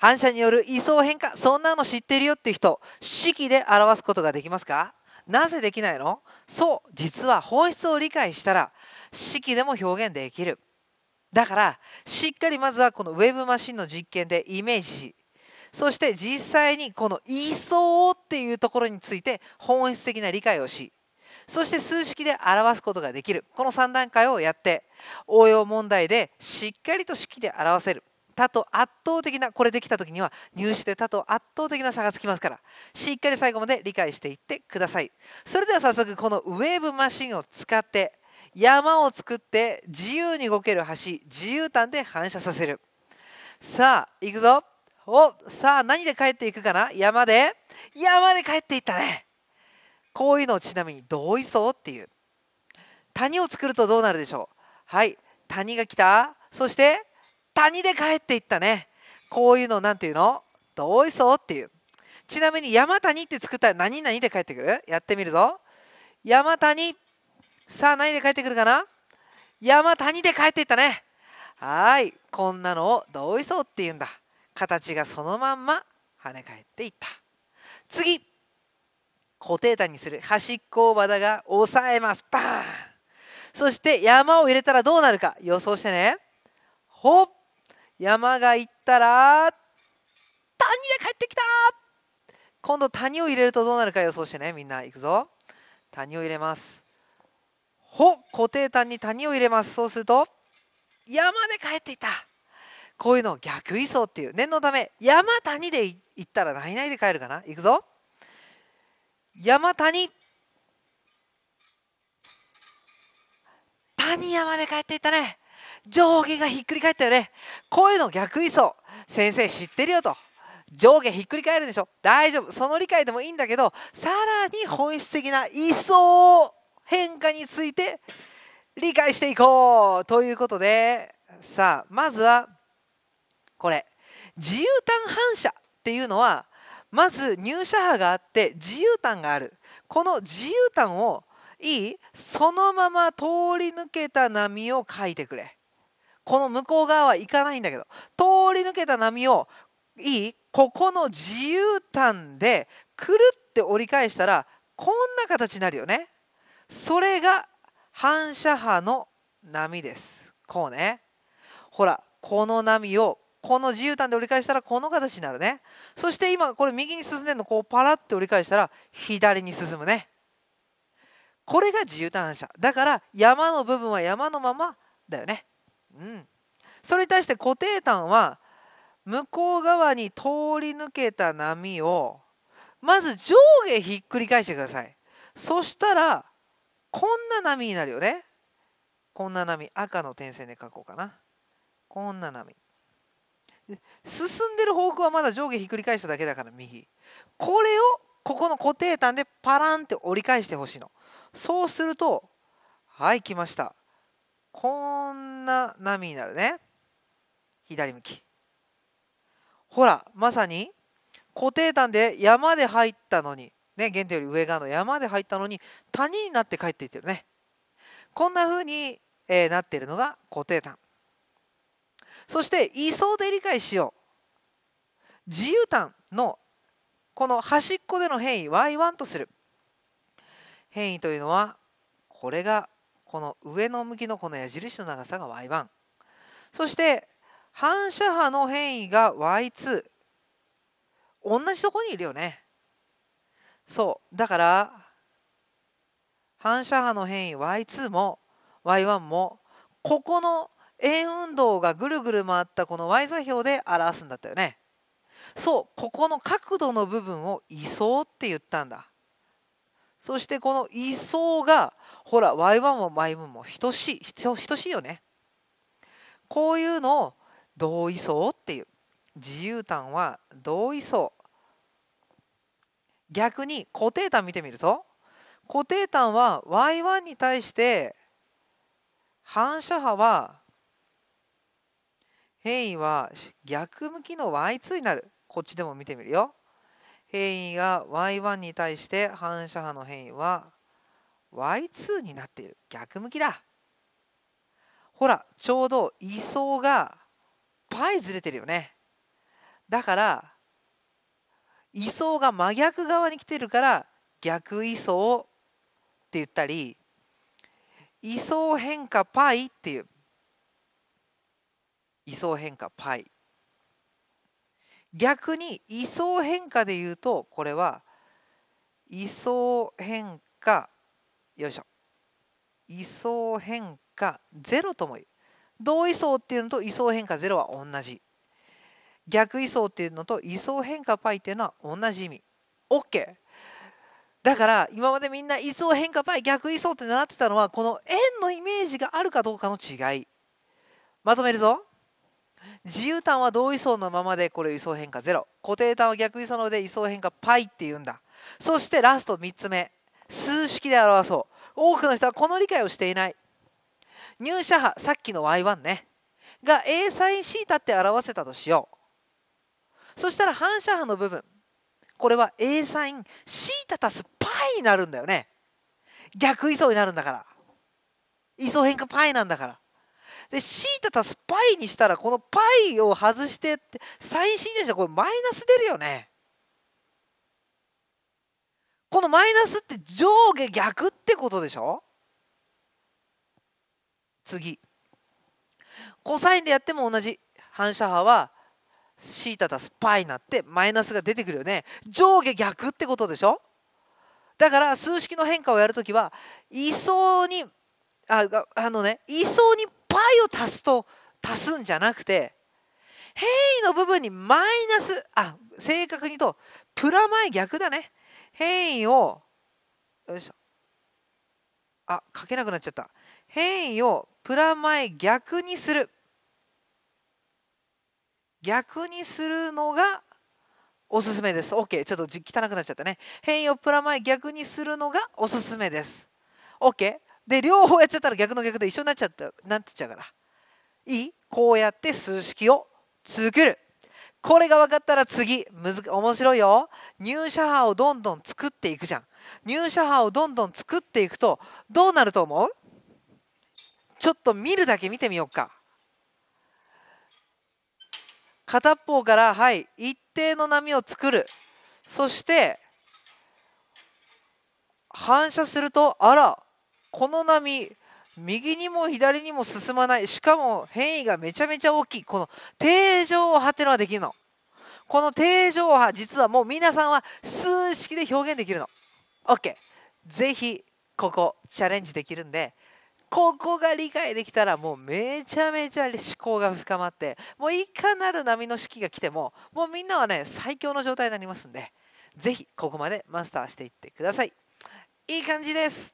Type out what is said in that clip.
反射による位相変化、そんなの知ってるよっていう人、式で表すことができますかなぜできないのそう、実は本質を理解したら、式でも表現できる。だから、しっかりまずはこのウェブマシンの実験でイメージし、そして実際にこの位相っていうところについて本質的な理解をし、そして数式で表すことができる。この3段階をやって、応用問題でしっかりと式で表せる。他と圧倒的なこれできた時には入試で他と圧倒的な差がつきますからしっかり最後まで理解していってくださいそれでは早速このウェーブマシンを使って山を作って自由に動ける橋自由端で反射させるさあ行くぞおさあ何で帰っていくかな山で山で帰っていったねこういうのをちなみに同意層っていう谷を作るとどうなるでしょうはい谷が来たそして谷で帰っていったね。こういうの、なんていうのどうそうっていう。ちなみに山谷って作ったら何々で帰ってくるやってみるぞ。山谷。さあ、何で帰ってくるかな山谷で帰っていったね。はい。こんなのを同位相って言うんだ。形がそのまんま跳ね返っていった。次。固定段にする端っこを和田が押さえます。バーンそして山を入れたらどうなるか予想してね。ほっ山が行ったら、谷で帰ってきた今度谷を入れるとどうなるか予想してね、みんな。行くぞ。谷を入れます。ほ、固定谷に谷を入れます。そうすると、山で帰っていた。こういうのを逆位相っていう。念のため、山谷で行ったら何々で帰るかな。行くぞ。山谷。谷山で帰っていったね。上下がひっくり返ったよね。こういうの逆位相。先生知ってるよと。上下ひっくり返るでしょ大丈夫。その理解でもいいんだけど、さらに本質的な位相変化について理解していこうということで、さあ、まずは、これ。自由端反射っていうのは、まず入射波があって自由端がある。この自由端をいいそのまま通り抜けた波を書いてくれ。この向こう側は行かないんだけど、通り抜けた波を、いいここの自由端で、くるって折り返したら、こんな形になるよね。それが反射波の波です。こうね。ほら、この波をこの自由端で折り返したらこの形になるね。そして今これ右に進んでるのこうパラって折り返したら左に進むね。これが自由端反射。だから山の部分は山のままだよね。うん、それに対して固定端は向こう側に通り抜けた波をまず上下ひっくり返してくださいそしたらこんな波になるよねこんな波赤の点線で書こうかなこんな波進んでる方向はまだ上下ひっくり返しただけだから右これをここの固定端でパランって折り返してほしいのそうするとはい来ましたこんな波になるね。左向き。ほら、まさに固定端で山で入ったのに、ね、原点より上側の山で入ったのに谷になって帰っていってるね。こんな風に、えー、なっているのが固定端。そして位相で理解しよう。自由端のこの端っこでの変異 y1 とする。変異というのはこれがこの上の向きのこの矢印の長さが y1。そして、反射波の変異が y2。同じとこにいるよね。そう。だから、反射波の変異 y2 も y1 も、ここの円運動がぐるぐる回ったこの y 座標で表すんだったよね。そう、ここの角度の部分を位相って言ったんだ。そしてこの位相が、ほら、y1 も y1 も等しい、等しいよね。こういうのを同位相っていう。自由単は同位相。逆に固定単見てみると、固定単は y1 に対して反射波は変異は逆向きの y2 になる。こっちでも見てみるよ。変異が Y1 に対して反射波の変異は Y2 になっている逆向きだほらちょうど位相がパイずれてるよねだから位相が真逆側に来てるから逆位相って言ったり位相変化パイっていう位相変化パイ逆に位相変化で言うとこれは位相変化よいしょ位相変化0とも言う同位相っていうのと位相変化0は同じ逆位相っていうのと位相変化 π っていうのは同じ意味 OK だから今までみんな位相変化 π 逆位相って習ってたのはこの円のイメージがあるかどうかの違いまとめるぞ自由単は同位相のままでこれ位相変化0固定単は逆位相ので位相変化 π っていうんだそしてラスト3つ目数式で表そう多くの人はこの理解をしていない入射波さっきの y1 ねが a サイン θ って表せたとしようそしたら反射波の部分これは a サイン θ たす π になるんだよね逆位相になるんだから位相変化 π なんだからで、シータ足すパイにしたら、このパイを外してって、サイン C にしたらこれマイナス出るよね。このマイナスって上下逆ってことでしょ次。コサインでやっても同じ。反射波はシータ足すパイになってマイナスが出てくるよね。上下逆ってことでしょだから数式の変化をやるときは、いそうに、あ、あのね、いそうにパイを足すと、足すんじゃなくて、変異の部分にマイナス、あ、正確に言うと、プラマイ逆だね。変異を、よいしょ。あ、書けなくなっちゃった。変異をプラマイ逆にする。逆にするのがおすすめです。OK。ちょっと汚くなっちゃったね。変異をプラマイ逆にするのがおすすめです。OK。で、両方やっちゃったら逆の逆で一緒になっちゃった、なっちゃうから。いいこうやって数式を作る。これが分かったら次、むず、面白いよ。入射波をどんどん作っていくじゃん。入射波をどんどん作っていくと、どうなると思うちょっと見るだけ見てみようか。片方から、はい、一定の波を作る。そして、反射すると、あら、この波、右にも左にも進まない。しかも変異がめちゃめちゃ大きい。この定常波っていうのができるの。この定常波、実はもう皆さんは数式で表現できるの。OK。ぜひ、ここ、チャレンジできるんで、ここが理解できたらもうめちゃめちゃ思考が深まってもういかなる波の式が来てももうみんなはね最強の状態になりますんで是非ここまでマスターしていってくださいいい感じです